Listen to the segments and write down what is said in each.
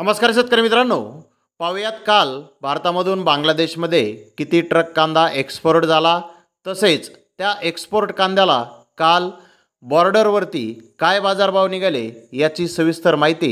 नमस्कार शेतकरी मित्रांनो पाहुयात काल भारतामधून बांगलादेशमध्ये किती ट्रक कांदा एक्सपोर्ट झाला तसेच त्या एक्सपोर्ट कांद्याला काल बॉर्डरवरती काय बाजारभाव निघाले याची सविस्तर माहिती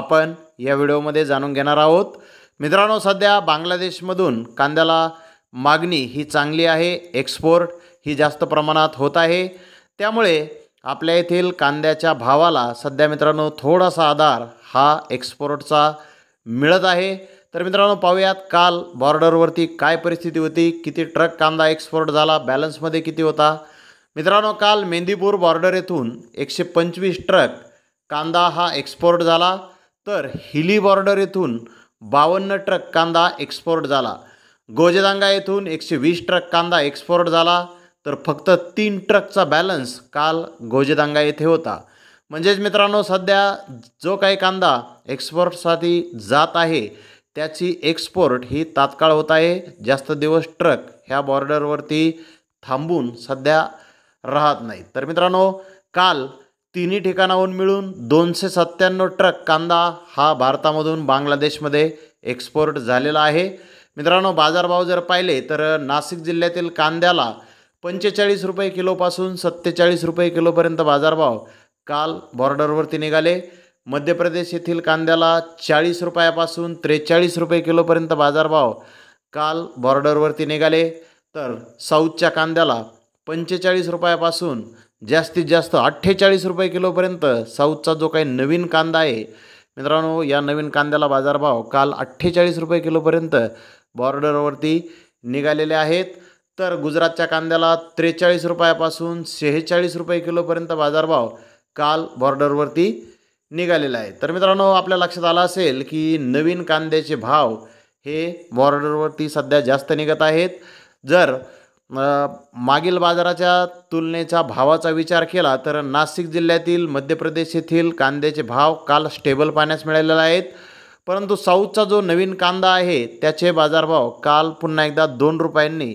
आपण या व्हिडिओमध्ये जाणून घेणार आहोत मित्रांनो सध्या बांगलादेशमधून कांद्याला मागणी ही चांगली आहे एक्सपोर्ट ही जास्त प्रमाणात होत आहे त्यामुळे आपल्या येथील कांद्याच्या भावाला सध्या मित्रांनो थोडासा आधार हा एक्सपोर्टचा मिळत आहे तर मित्रांनो पाहूयात काल बॉर्डरवरती काय परिस्थिती होती किती ट्रक कांदा एक्सपोर्ट झाला बॅलन्समध्ये किती होता मित्रांनो काल मेंदीपूर बॉर्डर येथून एकशे पंचवीस ट्रक कांदा हा एक्सपोर्ट झाला तर हिली बॉर्डर येथून बावन्न ट्रक कांदा एक्सपोर्ट झाला गोजदांगा येथून एकशे वीस ट्रक कांदा एक्सपोर्ट झाला तर फक्त तीन ट्रकचा बॅलन्स काल गोजेदांगा येथे होता म्हणजेच मित्रांनो सध्या जो काही कांदा एक्सपोर्टसाठी जात आहे त्याची एक्सपोर्ट ही तात्काळ होत आहे जास्त दिवस ट्रक ह्या बॉर्डरवरती थांबून सध्या राहत नाही तर मित्रांनो काल तिन्ही ठिकाणाहून मिळून दोनशे सत्त्याण्णव ट्रक कांदा हा भारतामधून बांगलादेशमध्ये एक्सपोर्ट झालेला आहे मित्रांनो बाजारभाव जर पाहिले तर नाशिक जिल्ह्यातील कांद्याला पंचेचाळीस रुपये किलोपासून सत्तेचाळीस रुपये किलोपर्यंत बाजारभाव काल बॉर्डरवरती निघाले मध्य प्रदेश येथील कांद्याला चाळीस रुपयापासून त्रेचाळीस रुपये किलोपर्यंत बाजारभाव काल बॉर्डरवरती निघाले तर साऊथच्या कांद्याला पंचेचाळीस रुपयापासून जास्तीत जास्त अठ्ठेचाळीस रुपये किलोपर्यंत साऊथचा जो काही नवीन कांदा आहे मित्रांनो या नवीन कांद्याला बाजारभाव काल अठ्ठेचाळीस रुपये किलोपर्यंत बॉर्डरवरती निघालेले आहेत तर गुजरातच्या कांद्याला त्रेचाळीस रुपयापासून शेहेचाळीस रुपये किलोपर्यंत बाजारभाव काल बॉर्डरवरती निघालेला आहे तर मित्रांनो आपल्या लक्षात आलं असेल की नवीन कांद्याचे भाव हे बॉर्डरवरती सध्या जास्त निघत आहेत जर मागील बाजाराच्या तुलनेचा भावाचा विचार केला तर नाशिक जिल्ह्यातील मध्य प्रदेश येथील कांद्याचे भाव काल स्टेबल पाहण्यास मिळालेले आहेत परंतु साऊथचा जो नवीन कांदा आहे त्याचे बाजारभाव काल पुन्हा एकदा दोन रुपयांनी